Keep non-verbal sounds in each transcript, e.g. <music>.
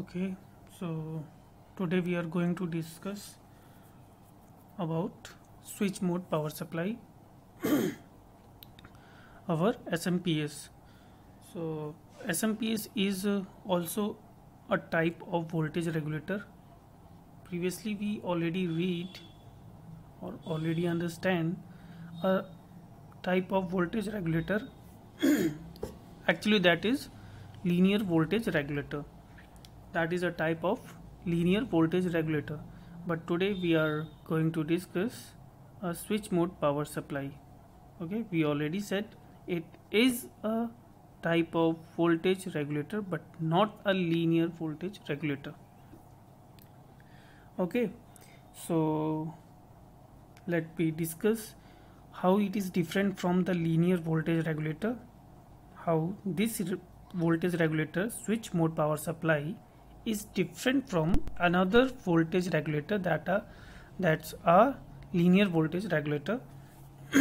okay so today we are going to discuss about switch mode power supply <coughs> our SMPS so SMPS is uh, also a type of voltage regulator previously we already read or already understand a type of voltage regulator <coughs> actually that is linear voltage regulator that is a type of linear voltage regulator but today we are going to discuss a switch mode power supply okay we already said it is a type of voltage regulator but not a linear voltage regulator okay so let me discuss how it is different from the linear voltage regulator how this voltage regulator switch mode power supply is different from another voltage regulator that are that's a linear voltage regulator <clears throat>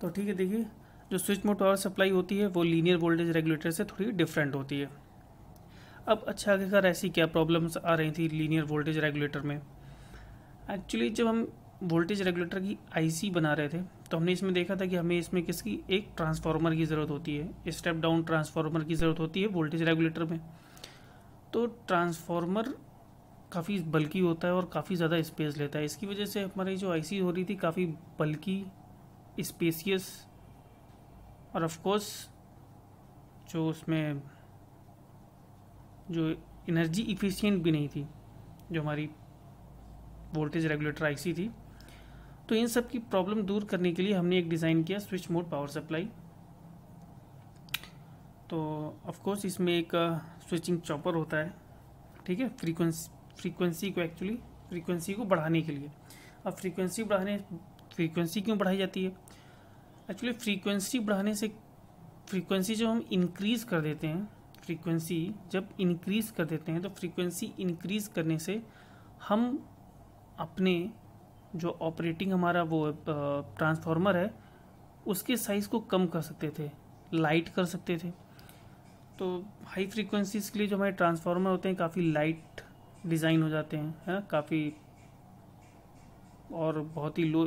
तो ठीक है देखिए जो switch mode power supply होती है वो linear voltage regulator से थोड़ी डिफरेंट होती है अब अच्छा आगे कर ऐसी क्या प्रॉब्लम्स आ रही थी लीनियर वोल्टेज रेगुलेटर में एक्चुअली जब हम वोल्टेज रेगुलेटर की आईसी बना रहे थे तो हमने इसमें देखा था कि हमें इसमें किसकी एक ट्रांसफार्मर की ज़रूरत होती है स्टेप डाउन ट्रांसफार्मर की ज़रूरत होती है वोल्टेज रेगुलेटर में तो ट्रांसफार्मर काफ़ी बल्कि होता है और काफ़ी ज़्यादा स्पेस लेता है इसकी वजह से हमारी जो आईसी हो रही थी काफ़ी बल्कि स्पेसियस और ऑफकोर्स जो उसमें जो एनर्जी इफ़िशेंट भी नहीं थी जो हमारी वोल्टेज रेगुलेटर आईसी थी तो इन सब की प्रॉब्लम दूर करने के लिए हमने एक डिज़ाइन किया स्विच मोड पावर सप्लाई तो ऑफकोर्स इसमें एक स्विचिंग चॉपर होता है ठीक है फ्रीक्वेंसी फ्रीक्वेंसी को एक्चुअली फ्रीक्वेंसी को बढ़ाने के लिए अब फ्रीक्वेंसी बढ़ाने फ्रीक्वेंसी क्यों बढ़ाई जाती है एक्चुअली फ्रीक्वेंसी बढ़ाने से फ्रीक्वेंसी जब हम इंक्रीज़ कर देते हैं फ्रीक्वेंसी जब इंक्रीज़ कर देते हैं तो फ्रीक्वेंसी इंक्रीज़ करने से हम अपने जो ऑपरेटिंग हमारा वो ट्रांसफार्मर है उसके साइज़ को कम कर सकते थे लाइट कर सकते थे तो हाई फ्रीक्वेंसीज़ के लिए जो हमारे ट्रांसफार्मर होते हैं काफ़ी लाइट डिज़ाइन हो जाते हैं है ना काफ़ी और बहुत ही लो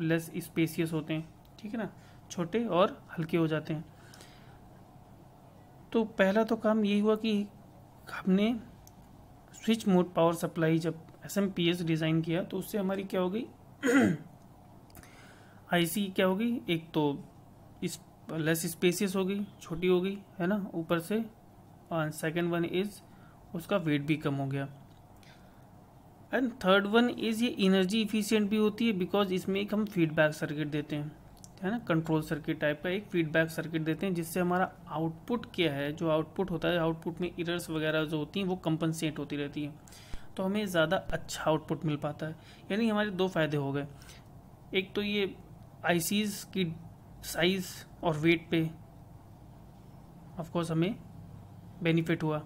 लेस स्पेसियस होते हैं ठीक है ना छोटे और हल्के हो जाते हैं तो पहला तो काम ये हुआ कि हमने स्विच मोड पावर सप्लाई जब S M P S design किया तो उससे हमारी क्या हो गई आई <clears throat> सी क्या हो गई एक तो इस लेस स्पेसियस होगी छोटी होगी है ना ऊपर से एंड सेकेंड वन इज उसका वेट भी कम हो गया एंड थर्ड वन इज़ ये इनर्जी इफिशियंट भी होती है बिकॉज इसमें एक हम फीडबैक सर्किट देते हैं है ना कंट्रोल सर्किट टाइप का एक फीडबैक सर्किट देते हैं जिससे हमारा आउटपुट क्या है जो आउटपुट होता है आउटपुट में इरर्स वगैरह जो होती हैं वो कंपनसेट होती रहती हैं तो हमें ज़्यादा अच्छा आउटपुट मिल पाता है यानी हमारे दो फायदे हो गए एक तो ये आईसीज़ की साइज़ और वेट पे ऑफकोर्स हमें बेनिफिट हुआ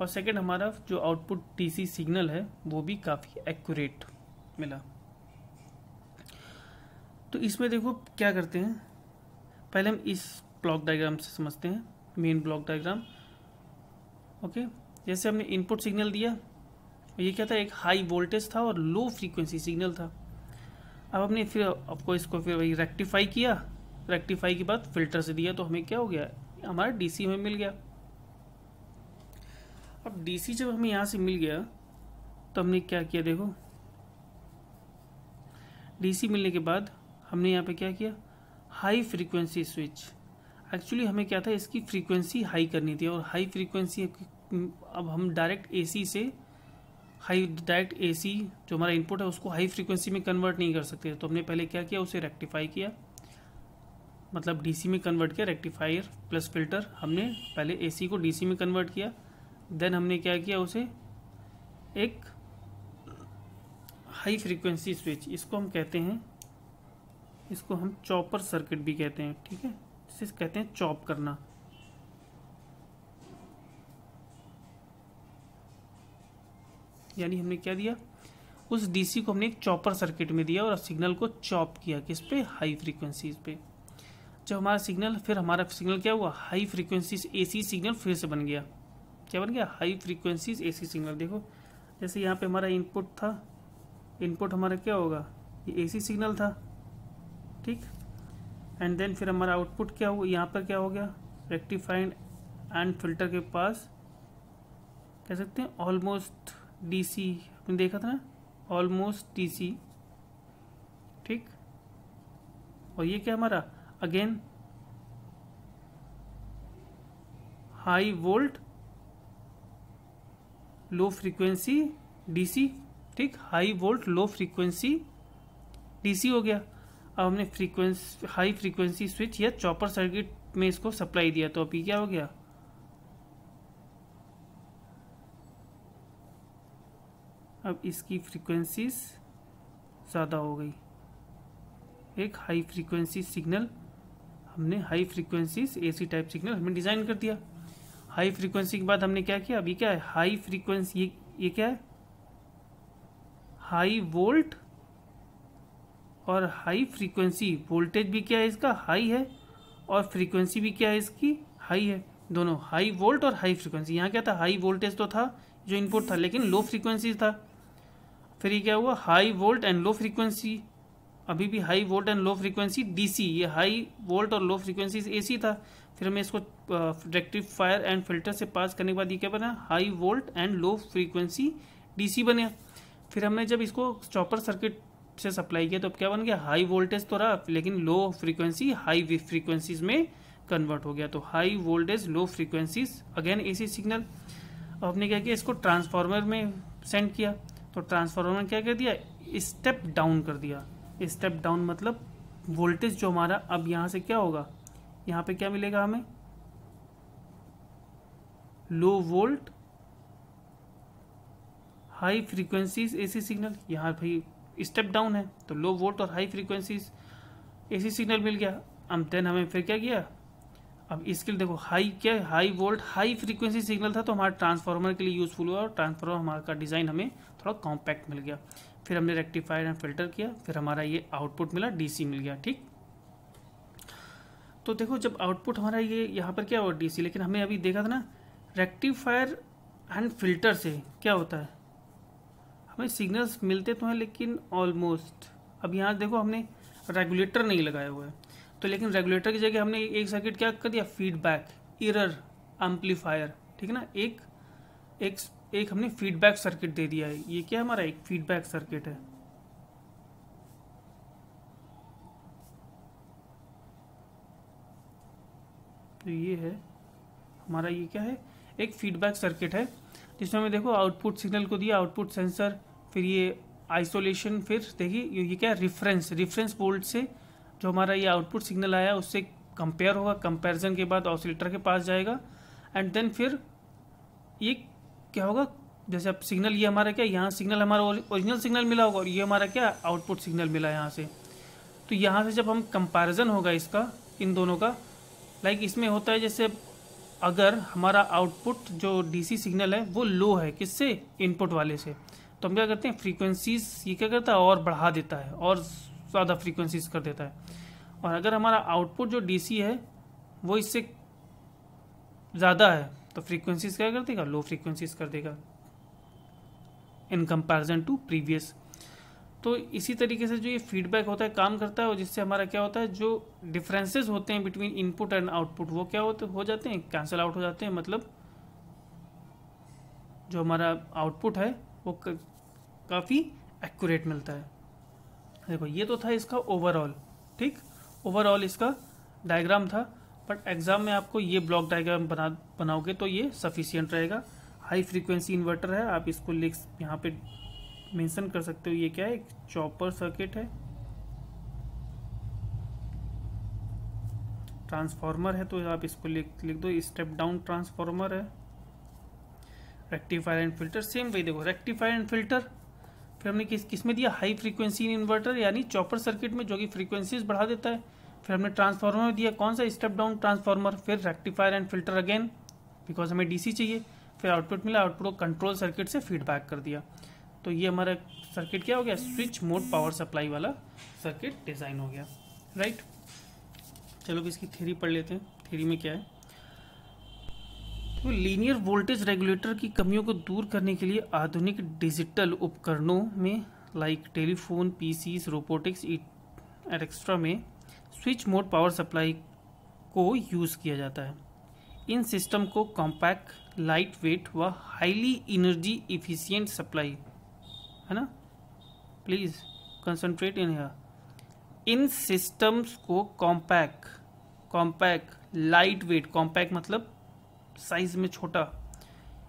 और सेकंड हमारा जो आउटपुट टीसी सिग्नल है वो भी काफ़ी एक्यूरेट मिला तो इसमें देखो क्या करते हैं पहले हम इस ब्लॉक डायग्राम से समझते हैं मेन ब्लॉक डायग्राम ओके जैसे हमने इनपुट सिग्नल दिया ये क्या था एक हाई वोल्टेज था और लो फ्रीक्वेंसी सिग्नल था अब हमने फिर आपको इसको फिर वही रेक्टिफाई किया रेक्टिफाई के बाद फिल्टर से दिया तो हमें क्या हो गया हमारा डीसी हमें मिल गया अब डीसी जब हमें यहां से मिल गया तो हमने क्या किया देखो डीसी मिलने के बाद हमने यहाँ पे क्या किया हाई फ्रीक्वेंसी स्विच एक्चुअली हमें क्या था इसकी फ्रीक्वेंसी हाई करनी थी और हाई फ्रीक्वेंसी अब हम डायरेक्ट एसी से हाई डायरेक्ट एसी जो हमारा इनपुट है उसको हाई फ्रीक्वेंसी में कन्वर्ट नहीं कर सकते तो हमने पहले क्या किया उसे रेक्टिफाई किया मतलब डीसी में कन्वर्ट किया रेक्टिफायर प्लस फिल्टर हमने पहले एसी को डीसी में कन्वर्ट किया देन हमने क्या किया उसे एक हाई फ्रीक्वेंसी स्विच इसको हम कहते हैं इसको हम चॉपर सर्किट भी कहते हैं ठीक है इसे कहते हैं चॉप करना यानी हमने क्या दिया उस डीसी को हमने एक चॉपर सर्किट में दिया और सिग्नल को चॉप किया किस पे हाई फ्रीक्वेंसीज पे जब हमारा सिग्नल फिर हमारा सिग्नल क्या हुआ हाई फ्रीक्वेंसीज एसी सिग्नल फिर से बन गया क्या बन गया हाई फ्रीक्वेंसीज एसी सिग्नल देखो जैसे यहाँ पे हमारा इनपुट था इनपुट हमारा क्या होगा ये एसी सिग्नल था ठीक एंड देन फिर हमारा आउटपुट क्या हुआ यहाँ पर क्या हो गया रेक्टिफाइंड एंड फिल्टर के पास कह सकते हैं ऑलमोस्ट डीसी आपने देखा था ना ऑलमोस्ट डीसी ठीक और ये क्या हमारा again high volt low frequency DC ठीक high volt low frequency DC हो गया अब हमने फ्रीक्वेंसी हाई फ्रीक्वेंसी स्विच या चॉपर सर्किट में इसको सप्लाई दिया तो अभी क्या हो गया अब इसकी फ्रीक्वेंसीज ज़्यादा हो गई एक हाई फ्रीक्वेंसी सिग्नल हमने high frequencies AC type signal हमने डिज़ाइन कर दिया हाई फ्रीक्वेंसी के बाद हमने क्या किया अभी क्या है हाई फ्रीक्वेंसी ये ये क्या है हाई वोल्ट और हाई फ्रीक्वेंसी वोल्टेज भी क्या है इसका हाई है और फ्रीक्वेंसी भी क्या है इसकी हाई है दोनों हाई वोल्ट और हाई फ्रीक्वेंसी यहाँ क्या था हाई वोल्टेज तो था जो इनपुट था लेकिन लो फ्रीक्वेंसी था फिर ये क्या हुआ high volt and low frequency अभी भी high volt and low frequency DC ये हाई वोल्ट और लो फ्रीक्वेंसी एसी था फिर हमें इसको फायर एंड फिल्टर से पास करने के बाद ये क्या बना high volt and low frequency DC बने फिर हमने जब इसको चॉपर सर्किट से सप्लाई किया तो अब क्या बन गया हाई वोल्टेज तो रहा लेकिन लो फ्रीक्वेंसी हाई फ्रीक्वेंसीज में कन्वर्ट हो गया तो high voltage low frequencies again C signal अब हमने क्या किया इसको ट्रांसफार्मर में सेंड किया तो ट्रांसफार्मर क्या कर दिया स्टेप डाउन कर दिया स्टेप डाउन मतलब वोल्टेज जो हमारा अब यहाँ से क्या होगा यहाँ पे क्या मिलेगा हमें low volt high frequencies AC signal यहाँ भाई स्टेप डाउन है तो लो वोल्ट और हाई फ्रीक्वेंसीज एसी सिग्नल मिल गया अब देन हमें फिर क्या किया अब इसके लिए देखो हाई क्या high volt high frequency signal था तो हमारा ट्रांसफार्मर के लिए यूज़फुल हुआ और ट्रांसफार्मर हमारा का डिज़ाइन हमें थोड़ा कॉम्पैक्ट मिल गया फिर हमने रेक्टिफायर एंड फिल्टर किया फिर हमारा ये आउटपुट मिला डीसी मिल गया ठीक तो देखो जब आउटपुट हमारा ये यहाँ पर क्या हुआ डीसी लेकिन हमें अभी देखा था ना रेक्टिफायर एंड फिल्टर से क्या होता है हमें सिग्नल्स मिलते तो हैं लेकिन ऑलमोस्ट अब यहाँ देखो हमने रेगुलेटर नहीं लगाया हुआ है तो लेकिन रेगुलेटर की जगह हमने एक सर्किट क्या कर दिया फीडबैक इरर एम्पलीफायर ठीक है ना एक एक एक हमने फीडबैक सर्किट दे दिया है ये क्या हमारा एक फीडबैक सर्किट है तो ये है हमारा ये क्या है एक फीडबैक सर्किट है जिसमें हमें देखो आउटपुट सिग्नल को दिया आउटपुट सेंसर फिर ये आइसोलेशन फिर देखिए ये क्या है रिफरेंस रिफरेंस वोल्ट से जो हमारा ये आउटपुट सिग्नल आया उससे कंपेयर होगा कंपेरिजन के बाद ऑसिलेटर के पास जाएगा एंड देन फिर ये क्या होगा जैसे अब सिग्नल ये हमारा क्या यहाँ सिग्नल हमारा ओरिजिनल सिग्नल मिला होगा और ये हमारा क्या आउटपुट सिग्नल मिला यहाँ से तो यहाँ से जब हम कंपैरिजन होगा इसका इन दोनों का लाइक इसमें होता है जैसे अगर हमारा आउटपुट जो डीसी सिग्नल है वो लो है किससे इनपुट वाले से तो हम क्या करते हैं फ्रीक्वेंसीज ये क्या करता है और बढ़ा देता है और ज़्यादा फ्रीक्वेंसीज कर देता है और अगर हमारा आउटपुट जो डीसी है वो इससे ज़्यादा है तो फ्रीक्वेंसीज क्या कर देगा लो फ्रीक्वेंसीज कर देगा इन कंपैरिजन टू प्रीवियस तो इसी तरीके से जो ये फीडबैक होता है काम करता है और जिससे हमारा क्या होता है जो डिफरेंसेस होते हैं बिटवीन इनपुट एंड आउटपुट वो क्या होते हो जाते हैं कैंसिल आउट हो जाते हैं मतलब जो हमारा आउटपुट है वो काफ़ी एक्यूरेट मिलता है देखो ये तो था इसका ओवरऑल ठीक ओवरऑल इसका डायग्राम था बट एग्जाम में आपको ये ब्लॉक डायग्राम बना बनाओगे तो ये सफिशियंट रहेगा हाई फ्रीक्वेंसी इन्वर्टर है आप इसको लिख यहाँ पे मेंशन कर सकते हो ये क्या है एक चॉपर सर्किट है ट्रांसफार्मर है तो आप इसको लिख लिख दो स्टेप डाउन ट्रांसफार्मर है रेक्टिफायर एंड फिल्टर सेम वही देखो रेक्टिफायर एंड फिल्टर फिर हमने किस किस में दिया हाई फ्रीक्वेंसी इन्वर्टर यानी चॉपर सर्किट में जो कि फ्रीक्वेंसीज बढ़ा देता है फिर हमने ट्रांसफार्मर दिया कौन सा स्टेप डाउन ट्रांसफार्मर फिर rectifier and filter again because हमें डीसी चाहिए फिर आउटपुट मिला आउटपुट को कंट्रोल सर्किट से फीडबैक कर दिया तो ये हमारा सर्किट क्या हो गया स्विच मोड पावर सप्लाई वाला सर्किट डिज़ाइन हो गया राइट चलो इसकी थेरी पढ़ लेते हैं थेरी में क्या है तो लीनियर वोल्टेज रेगुलेटर की कमियों को दूर करने के लिए आधुनिक डिजिटल उपकरणों में like telephone PCs robotics et extra में स्विच मोड पावर सप्लाई को यूज़ किया जाता है इन सिस्टम को कॉम्पैक्ट लाइट वेट व हाईली इनर्जी इफिशियंट सप्लाई है ना प्लीज़ कंसंट्रेट इन हेयर इन सिस्टम्स को compact compact light weight compact मतलब साइज में छोटा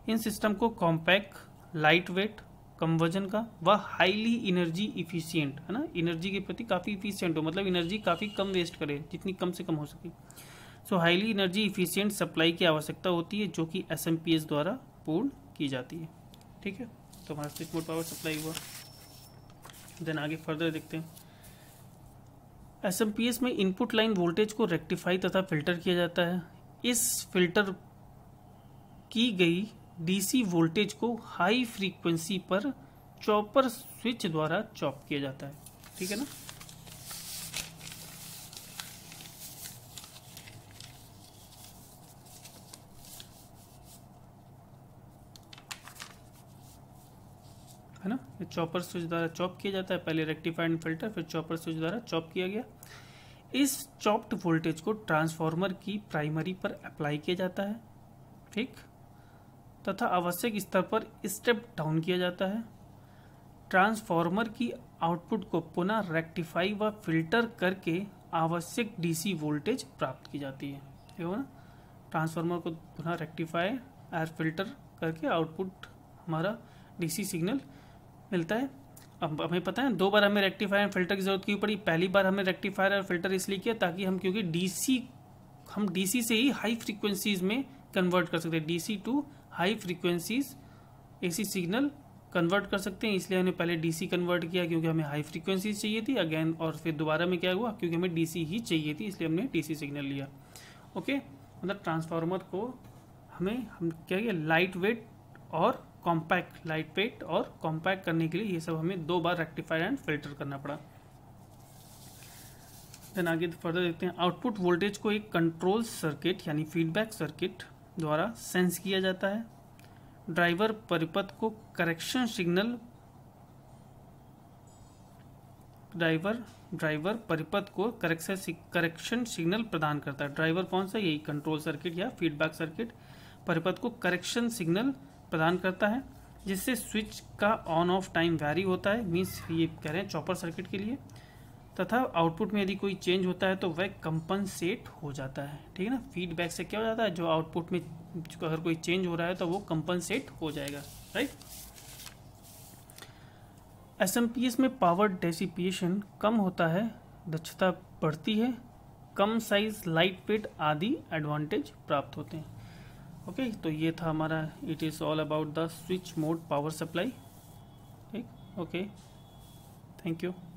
इन सिस्टम को कॉम्पैक्ट लाइट वेट कम वजन का व हाईली इनर्जी इफिशियंट है ना इनर्जी के प्रति काफ़ी इफिशियंट हो मतलब इनर्जी काफ़ी कम वेस्ट करे जितनी कम से कम हो सके so highly energy efficient supply की आवश्यकता होती है जो कि एस द्वारा पूर्ण की जाती है ठीक है तो हमारा स्विच बोर्ड पावर सप्लाई हुआ देन आगे फर्दर देखते हैं एस में इनपुट लाइन वोल्टेज को रेक्टिफाई तथा फिल्टर किया जाता है इस फिल्टर की गई डीसी वोल्टेज को हाई फ्रीक्वेंसी पर चॉपर स्विच द्वारा चॉप किया जाता है ठीक है ना है ना ये चॉपर स्विच द्वारा चॉप किया जाता है पहले रेक्टिफाइड फिल्टर फिर चॉपर स्विच द्वारा चॉप किया गया इस चॉप्ड वोल्टेज को ट्रांसफार्मर की प्राइमरी पर अप्लाई किया जाता है ठीक तथा आवश्यक स्तर पर स्टेप डाउन किया जाता है ट्रांसफार्मर की आउटपुट को पुनः रेक्टिफाई व फिल्टर करके आवश्यक डीसी वोल्टेज प्राप्त की जाती है ठीक है ना ट्रांसफार्मर को पुनः रेक्टिफाई एयर फिल्टर करके आउटपुट हमारा डीसी सिग्नल मिलता है अब हमें पता है दो बार हमें रेक्टिफायर एंड फिल्टर की जरूरत क्यों पड़ी पहली बार हमें रेक्टिफायर और फिल्टर इसलिए किया ताकि हम क्योंकि डीसी हम डीसी से ही हाई फ्रीक्वेंसीज में कन्वर्ट कर सकते हैं DC to high frequencies AC signal convert कर सकते हैं इसलिए हमने पहले डीसी कन्वर्ट किया क्योंकि हमें हाई फ्रीक्वेंसी चाहिए थी अगेन और फिर दोबारा में क्या हुआ क्योंकि हमें डीसी ही चाहिए थी इसलिए हमने डीसी सिग्नल लिया ओके मतलब ट्रांसफार्मर को हमें हम क्या किया लाइट वेट और कॉम्पैक्ट लाइट वेट और कॉम्पैक्ट करने के लिए ये सब हमें दो बार रेक्टिफाई एंड फिल्टर करना पड़ा देन आगे फर्दर तो देखते हैं आउटपुट वोल्टेज को एक कंट्रोल सर्किट यानी फीडबैक सर्किट द्वारा सेंस किया जाता है ड्राइवर परिपथ को करेक्शन सिग्नल ड्राइवर ड्राइवर परिपथ को करेक्शन करेक्शन सिग्नल प्रदान करता है ड्राइवर कौन सा यही कंट्रोल सर्किट या फीडबैक सर्किट परिपथ को करेक्शन सिग्नल प्रदान करता है जिससे स्विच का ऑन ऑफ टाइम वैरी होता है मीन्स ये कह रहे हैं चॉपर सर्किट के लिए तथा आउटपुट में यदि कोई चेंज होता है तो वह कंपनसेट हो जाता है ठीक है ना फीडबैक से क्या हो जाता है जो आउटपुट में अगर कोई चेंज हो रहा है तो वो कंपनसेट हो जाएगा राइट एस में पावर डेसिपिएशन कम होता है दक्षता बढ़ती है कम साइज लाइट वेट आदि एडवांटेज प्राप्त होते हैं ओके तो ये था हमारा it is all about the switch mode power supply ठीक ओके थैंक यू